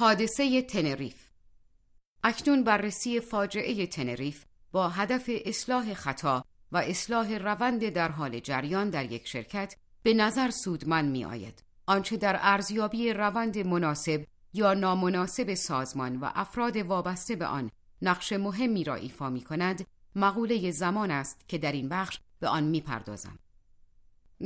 حادثه تنریف اکنون بررسی فاجعه تنریف با هدف اصلاح خطا و اصلاح روند در حال جریان در یک شرکت به نظر سودمند می آید. آنچه در ارزیابی روند مناسب یا نامناسب سازمان و افراد وابسته به آن نقش مهمی را ایفا می کند مقوله زمان است که در این بخش به آن می پردازم.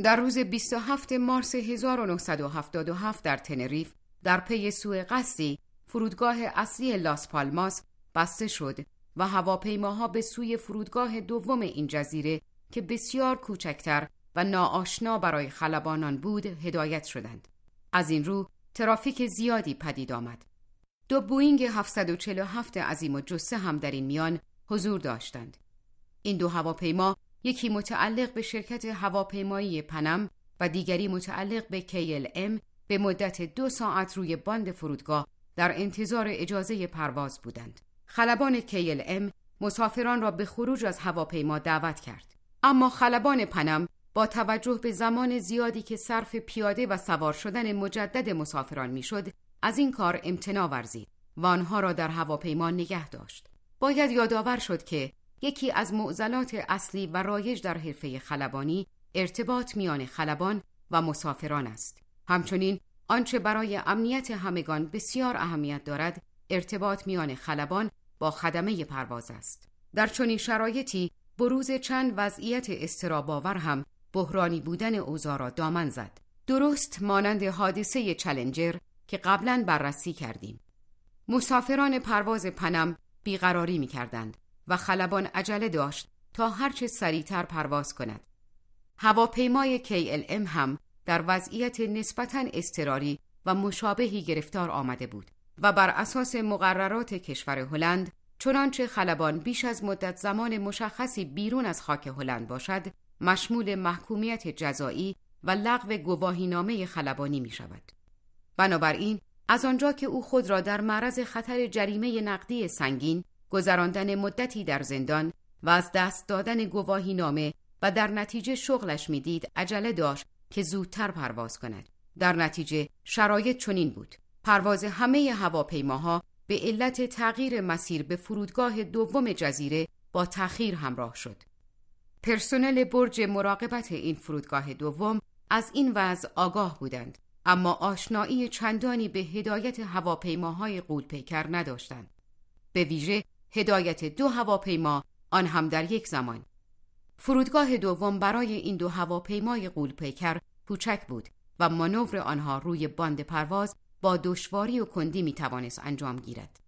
در روز 27 مارس 1977 در تنریف در پی سوء قصدی فرودگاه اصلی لاس پالماس بسته شد و هواپیماها به سوی فرودگاه دوم این جزیره که بسیار کوچکتر و ناآشنا برای خلبانان بود هدایت شدند. از این رو ترافیک زیادی پدید آمد. دو بوینگ 747 عظیم و جسه هم در این میان حضور داشتند. این دو هواپیما یکی متعلق به شرکت هواپیمایی پنم و دیگری متعلق به KLM به مدت دو ساعت روی باند فرودگاه در انتظار اجازه پرواز بودند. خلبان ام مسافران را به خروج از هواپیما دعوت کرد. اما خلبان پنم با توجه به زمان زیادی که صرف پیاده و سوار شدن مجدد مسافران میشد، از این کار امتنا ورزید و آنها را در هواپیما نگه داشت. باید یادآور شد که یکی از معضلات اصلی و رایج در حرفه خلبانی ارتباط میان خلبان و مسافران است. همچنین آنچه برای امنیت همگان بسیار اهمیت دارد ارتباط میان خلبان با خدمه پرواز است در چنین شرایطی بروز چند وضعیت استراباور هم بحرانی بودن اوضاع را دامن زد درست مانند حادثه چلنجر که قبلا بررسی کردیم مسافران پرواز پنم بیقراری می کردند و خلبان عجله داشت تا هرچه سریعتر پرواز کند هواپیمای KLM هم در وضعیت نسبتا اضطراری و مشابهی گرفتار آمده بود و بر اساس مقررات کشور هلند چنانچه خلبان بیش از مدت زمان مشخصی بیرون از خاک هلند باشد مشمول محکومیت جزایی و لغو گواهینامه خلبانی می شود. بنابراین از آنجا که او خود را در معرض خطر جریمه نقدی سنگین گذراندن مدتی در زندان و از دست دادن گواهی نامه و در نتیجه شغلش میدید عجله داشت که زودتر پرواز کند در نتیجه شرایط چنین بود پرواز همه هواپیماها به علت تغییر مسیر به فرودگاه دوم جزیره با تأخیر همراه شد پرسنل برج مراقبت این فرودگاه دوم از این وضع آگاه بودند اما آشنایی چندانی به هدایت هواپیماهای قولپیکر نداشتند به ویژه هدایت دو هواپیما آن هم در یک زمان فرودگاه دوم برای این دو هواپیمای قولپیکر کوچک بود و مانور آنها روی باند پرواز با دشواری و کندی می توانست انجام گیرد.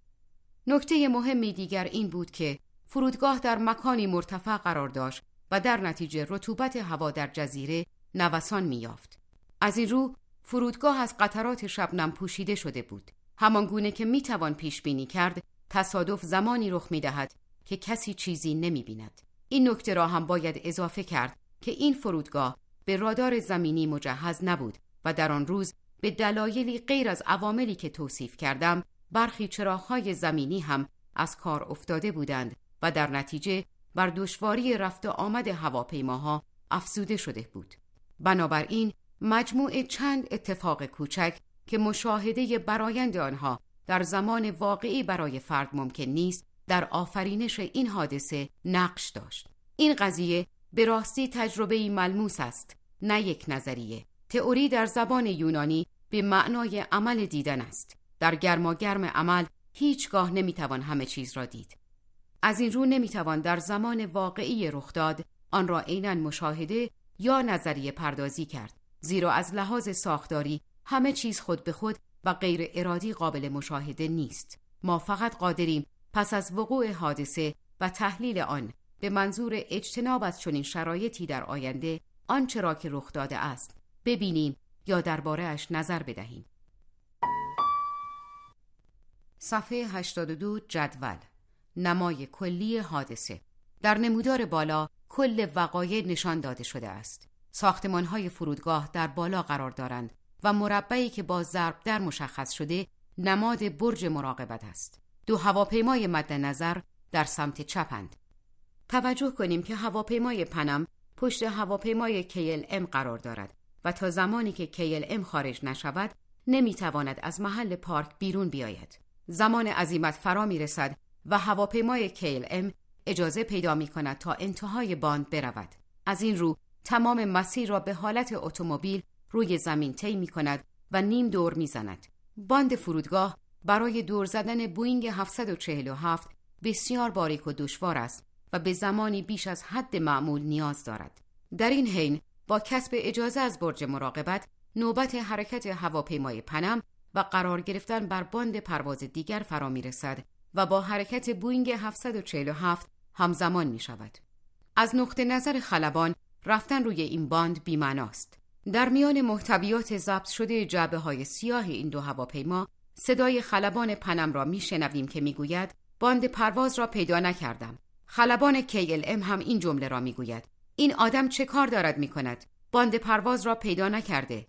نکته مهمی دیگر این بود که فرودگاه در مکانی مرتفع قرار داشت و در نتیجه رطوبت هوا در جزیره نوسان می یافت. از این رو فرودگاه از قطرات شبنم پوشیده شده بود. همان گونه که می توان پیش بینی کرد تصادف زمانی رخ می دهد که کسی چیزی نمی بیند. این نکته را هم باید اضافه کرد که این فرودگاه به رادار زمینی مجهز نبود و در آن روز به دلایلی غیر از عواملی که توصیف کردم برخی چراغهای زمینی هم از کار افتاده بودند و در نتیجه بر دشواری رفت و آمد هواپیماها افزوده شده بود بنابراین مجموع چند اتفاق کوچک که مشاهده برایند آنها در زمان واقعی برای فرد ممکن نیست در آفرینش این حادثه نقش داشت این قضیه به راستی تجربه ملموس است نه یک نظریه تئوری در زبان یونانی به معنای عمل دیدن است در گرم عمل هیچگاه نمیتوان همه چیز را دید از این رو نمیتوان در زمان واقعی رخداد آن را عینا مشاهده یا نظریه پردازی کرد زیرا از لحاظ ساختاری همه چیز خود به خود و غیر ارادی قابل مشاهده نیست ما فقط قادریم پس از وقوع حادثه و تحلیل آن به منظور اجتناب از چنین شرایطی در آینده آنچه را که رخ داده است ببینیم یا اش نظر بدهیم صفحه 82 جدول نمای کلی حادثه در نمودار بالا کل وقایع نشان داده شده است ساختمان های فرودگاه در بالا قرار دارند و مربعی که با ضرب در مشخص شده نماد برج مراقبت است دو هواپیمای مد نظر در سمت چپند. توجه کنیم که هواپیمای پنم پشت هواپیمای KLM قرار دارد و تا زمانی که KLM خارج نشود نمیتواند از محل پارک بیرون بیاید. زمان عظیمت فرا می رسد و هواپیمای KLM اجازه پیدا می کند تا انتهای باند برود. از این رو تمام مسیر را به حالت اتومبیل روی زمین طی می کند و نیم دور می زند. باند فرودگاه برای دور زدن بوینگ 747 بسیار باریک و دشوار است و به زمانی بیش از حد معمول نیاز دارد. در این حین با کسب اجازه از برج مراقبت نوبت حرکت هواپیمای پنم و قرار گرفتن بر باند پرواز دیگر فرا می رسد و با حرکت بوینگ 747 همزمان می شود. از نقطه نظر خلبان رفتن روی این باند بیمناست. در میان محتویات ضبط شده جعبه های سیاه این دو هواپیما صدای خلبان پنم را میشنویم که میگوید باند پرواز را پیدا نکردم خلبان KLM هم این جمله را میگوید این آدم چه کار دارد می کند؟ باند پرواز را پیدا نکرده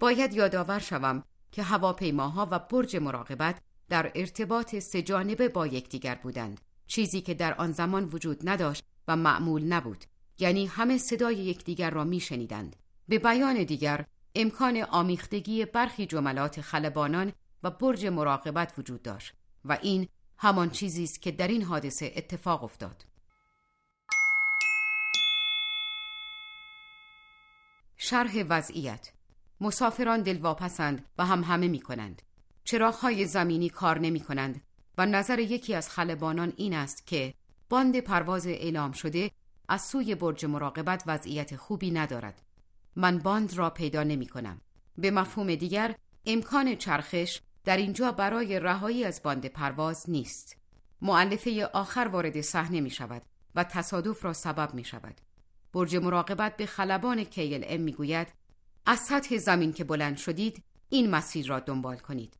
باید یادآور شوم که هواپیماها و برج مراقبت در ارتباط سهجانبه با یکدیگر بودند چیزی که در آن زمان وجود نداشت و معمول نبود یعنی همه صدای یکدیگر را میشنیدند به بیان دیگر امکان آمیختگی برخی جملات خلبانان و برج مراقبت وجود داشت و این همان چیزی است که در این حادثه اتفاق افتاد شرح وضعیت مسافران دلواپسند و هم همه می کنند چراغهای زمینی کار نمی کنند و نظر یکی از خلبانان این است که باند پرواز اعلام شده از سوی برج مراقبت وضعیت خوبی ندارد من باند را پیدا نمی کنم به مفهوم دیگر امکان چرخش در اینجا برای رهایی از باند پرواز نیست معلفه آخر وارد صحنه می شود و تصادف را سبب می شود برج مراقبت به خلبان کیل ام می گوید از سطح زمین که بلند شدید این مسیر را دنبال کنید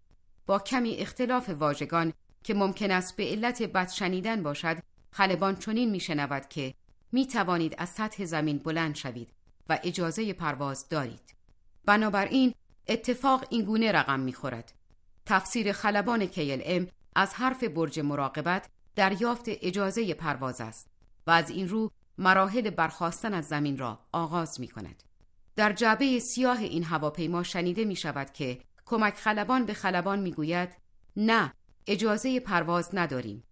با کمی اختلاف واژگان که ممکن است به علت بد شنیدن باشد خلبان چنین می شنود که می توانید از سطح زمین بلند شوید و اجازه پرواز دارید بنابراین اتفاق اینگونه رقم می خورد تفسیر خلبان KLM از حرف برج مراقبت دریافت اجازه پرواز است و از این رو مراحل برخواستن از زمین را آغاز می کند. در جعبه سیاه این هواپیما شنیده می شود که کمک خلبان به خلبان می گوید نه اجازه پرواز نداریم.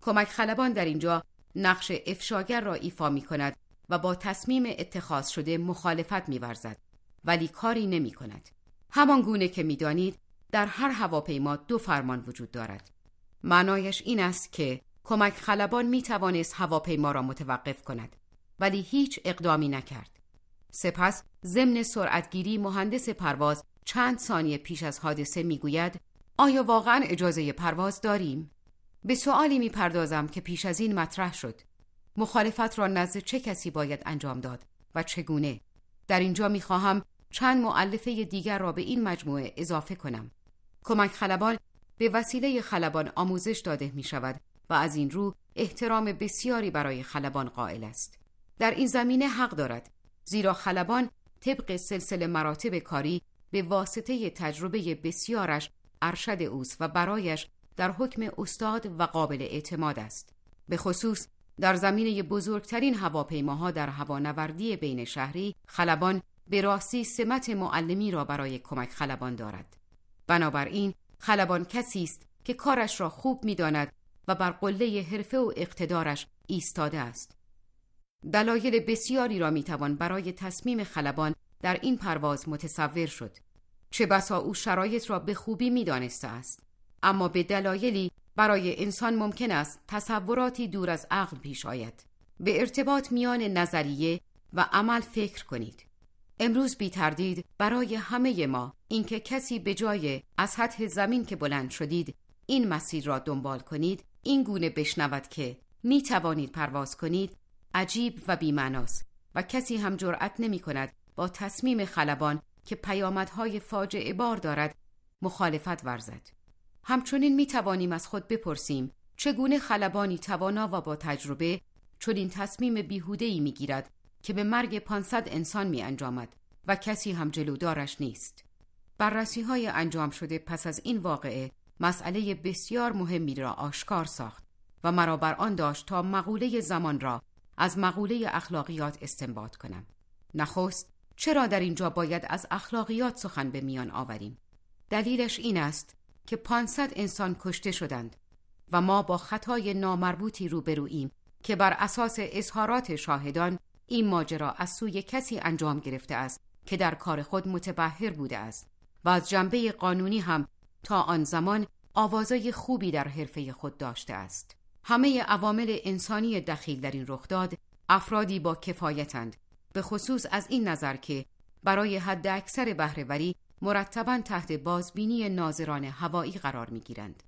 کمک خلبان در اینجا نقش افشاگر را ایفا می کند و با تصمیم اتخاذ شده مخالفت می ورزد ولی کاری نمی کند. همان گونه که می دانید در هر هواپیما دو فرمان وجود دارد معنایش این است که کمک خلبان می توانست هواپیما را متوقف کند ولی هیچ اقدامی نکرد سپس ضمن سرعتگیری مهندس پرواز چند ثانیه پیش از حادثه گوید آیا واقعا اجازه پرواز داریم به سوالی پردازم که پیش از این مطرح شد مخالفت را نزد چه کسی باید انجام داد و چگونه در اینجا می خواهم چند معلفه دیگر را به این مجموعه اضافه کنم کمک خلبان به وسیله خلبان آموزش داده می شود و از این رو احترام بسیاری برای خلبان قائل است. در این زمینه حق دارد زیرا خلبان طبق سلسله مراتب کاری به واسطه تجربه بسیارش ارشد اوس و برایش در حکم استاد و قابل اعتماد است. به خصوص در زمینه بزرگترین هواپیماها در هوانوردی بین شهری خلبان به راستی سمت معلمی را برای کمک خلبان دارد. بنابراین خلبان کسی است که کارش را خوب میداند و بر قله حرفه و اقتدارش ایستاده است دلایل بسیاری را توان برای تصمیم خلبان در این پرواز متصور شد چه بسا او شرایط را به خوبی میدانسته است اما به دلایلی برای انسان ممکن است تصوراتی دور از عقل پیش آید به ارتباط میان نظریه و عمل فکر کنید امروز بی تردید برای همه ما اینکه کسی به جای از سطح زمین که بلند شدید این مسیر را دنبال کنید این گونه بشنود که می توانید پرواز کنید عجیب و بیمناس و کسی هم جرأت نمی کند با تصمیم خلبان که پیامدهای فاجعه بار دارد مخالفت ورزد همچنین می توانیم از خود بپرسیم چگونه خلبانی توانا و با تجربه چون این تصمیم بیهوده ای می گیرد که به مرگ 500 انسان می انجامد و کسی هم جلودارش نیست. بررسی های انجام شده پس از این واقعه مسئله بسیار مهمی را آشکار ساخت و مرا بر آن داشت تا مقوله زمان را از مقوله اخلاقیات استنباط کنم. نخست چرا در اینجا باید از اخلاقیات سخن به میان آوریم؟ دلیلش این است که 500 انسان کشته شدند و ما با خطای نامربوطی روبروییم که بر اساس اظهارات شاهدان این ماجرا از سوی کسی انجام گرفته است که در کار خود متبهر بوده است و از جنبه قانونی هم تا آن زمان آوازای خوبی در حرفه خود داشته است همه عوامل انسانی دخیل در این رخداد افرادی با کفایتند به خصوص از این نظر که برای حد اکثر بهرهوری مرتبا تحت بازبینی ناظران هوایی قرار می گیرند.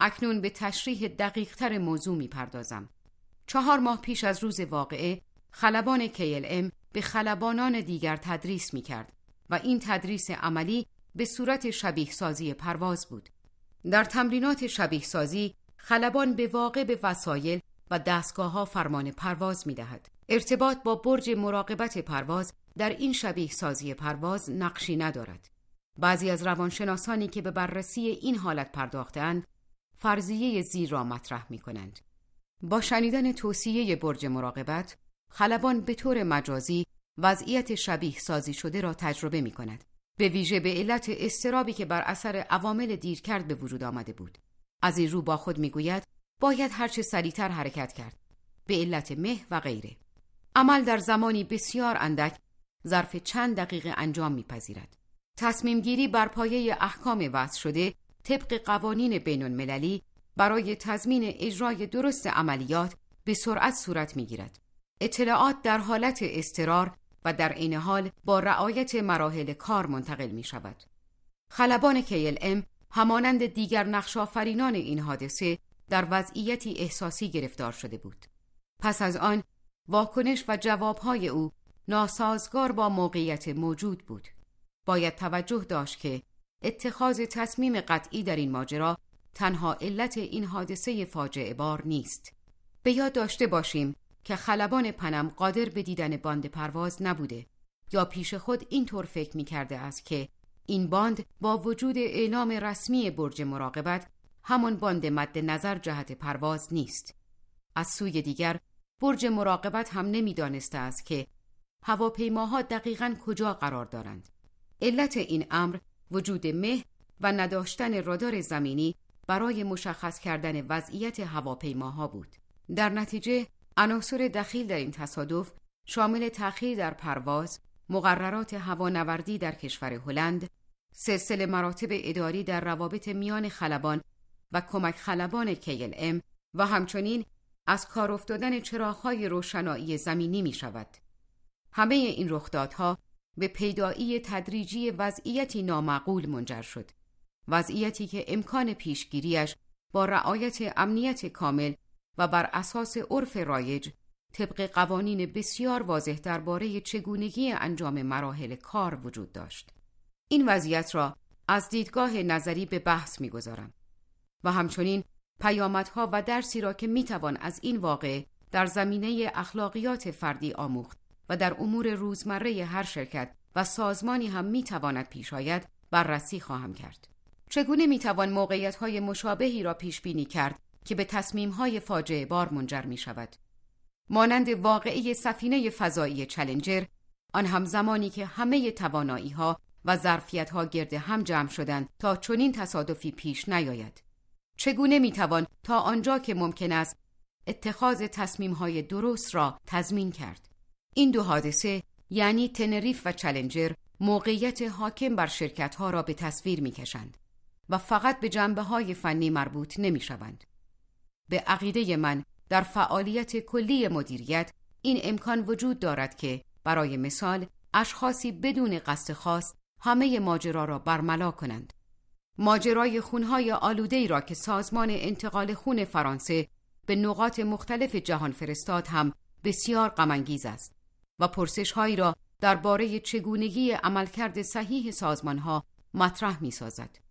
اکنون به تشریح دقیقتر موضوع می پردازم. چهار ماه پیش از روز واقعه خلبان KLM به خلبانان دیگر تدریس می کرد و این تدریس عملی به صورت شبیه سازی پرواز بود. در تمرینات شبیه سازی خلبان به واقع به وسایل و دستگاه ها فرمان پرواز می دهد. ارتباط با برج مراقبت پرواز در این شبیه سازی پرواز نقشی ندارد. بعضی از روانشناسانی که به بررسی این حالت پرداختند فرضیه زیر را مطرح می کنند. با شنیدن توصیه برج مراقبت خلبان به طور مجازی وضعیت شبیه سازی شده را تجربه می کند. به ویژه به علت استرابی که بر اثر عوامل دیرکرد به وجود آمده بود. از این رو با خود میگوید باید هرچه سریعتر حرکت کرد به علت مه و غیره. عمل در زمانی بسیار اندک ظرف چند دقیقه انجام میپذیرد. تصمیم گیری بر پایه احکام وضع شده طبق قوانین بین المللی برای تضمین اجرای درست عملیات به سرعت صورت می گیرد. اطلاعات در حالت استرار و در عین حال با رعایت مراحل کار منتقل می شود. خلبان KLM همانند دیگر نقشافرینان این حادثه در وضعیتی احساسی گرفتار شده بود. پس از آن واکنش و جوابهای او ناسازگار با موقعیت موجود بود. باید توجه داشت که اتخاذ تصمیم قطعی در این ماجرا تنها علت این حادثه فاجعه بار نیست. به یاد داشته باشیم که خلبان پنم قادر به دیدن باند پرواز نبوده یا پیش خود اینطور فکر می کرده است که این باند با وجود اعلام رسمی برج مراقبت همان باند مد نظر جهت پرواز نیست از سوی دیگر برج مراقبت هم نمیدانسته است که هواپیماها دقیقا کجا قرار دارند علت این امر وجود مه و نداشتن رادار زمینی برای مشخص کردن وضعیت هواپیماها بود در نتیجه عناصر دخیل در این تصادف شامل تأخیر در پرواز، مقررات هوانوردی در کشور هلند، سلسله مراتب اداری در روابط میان خلبان و کمک خلبان KLM و همچنین از کار افتادن چراغ‌های روشنایی زمینی می شود. همه این رخدادها به پیدایی تدریجی وضعیتی نامعقول منجر شد. وضعیتی که امکان پیشگیریش با رعایت امنیت کامل و بر اساس عرف رایج طبق قوانین بسیار واضح درباره چگونگی انجام مراحل کار وجود داشت. این وضعیت را از دیدگاه نظری به بحث میگذارم و همچنین پیامدها و درسی را که میتوان از این واقع در زمینه اخلاقیات فردی آموخت و در امور روزمره هر شرکت و سازمانی هم میتواند پیش آید بررسی خواهم کرد. چگونه میتوان موقعیت های مشابهی را پیش بینی کرد که به های فاجعه بار منجر می شود. مانند واقعه سفینه فضایی چلنجر آن هم زمانی که همه توانایی ها و ظرفیت ها گرد هم جمع شدند تا چنین تصادفی پیش نیاید چگونه می توان تا آنجا که ممکن است اتخاذ تصمیم های درست را تضمین کرد این دو حادثه یعنی تنریف و چلنجر موقعیت حاکم بر شرکت ها را به تصویر می کشند و فقط به جنبه های فنی مربوط نمی به عقیده من در فعالیت کلی مدیریت این امکان وجود دارد که برای مثال اشخاصی بدون قصد خاص همه ماجرا را برملا کنند ماجرای خونهای آلوده ای را که سازمان انتقال خون فرانسه به نقاط مختلف جهان فرستاد هم بسیار غمانگیز است و پرسش هایی را درباره چگونگی عملکرد صحیح سازمان ها مطرح می سازد.